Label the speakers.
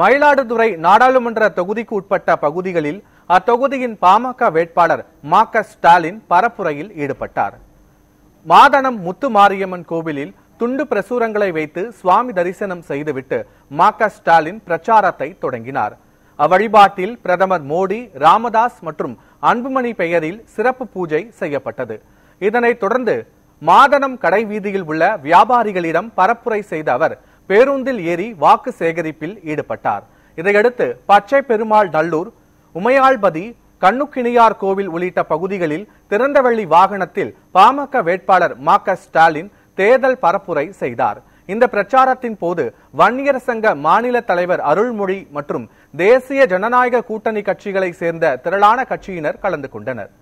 Speaker 1: மயிலாடுதுறை நாடாளுமன்ற தொகுதிக்கு உட்பட்ட பகுதிகளில் அத்தொகுதியின் பாமக வேட்பாளர் மா க ஸ்டாலின் பரப்புரையில் ஈடுபட்டார் மாதனம் முத்து மாரியம்மன் கோவிலில் துண்டு பிரசுரங்களை வைத்து சுவாமி தரிசனம் செய்துவிட்டு மா க ஸ்டாலின் பிரச்சாரத்தை தொடங்கினார் அவ்வழிபாட்டில் பிரதமர் மோடி ராமதாஸ் மற்றும் அன்புமணி பெயரில் சிறப்பு பூஜை செய்யப்பட்டது இதனைத் தொடர்ந்து மாதனம் கடை வீதியில் உள்ள வியாபாரிகளிடம் பரப்புரை செய்த அவர் பேருந்தில் ஏறி வாக்கு சேகரிப்பில் ஈடுபட்டார் இதையடுத்து பச்சை பெருமாள் நல்லூர் உமையாள்பதி கண்ணுக்கிணியார் கோவில் உள்ளிட்ட பகுதிகளில் திறந்தவெளி வாகனத்தில் பாமக வேட்பாளர் மா ஸ்டாலின் தேர்தல் பரப்புரை செய்தார் இந்த பிரச்சாரத்தின் போது வன்னியர் சங்க மாநில தலைவர் அருள்மொழி மற்றும் தேசிய ஜனநாயக கூட்டணி கட்சிகளை சேர்ந்த திரளான கட்சியினர் கலந்து கொண்டனர்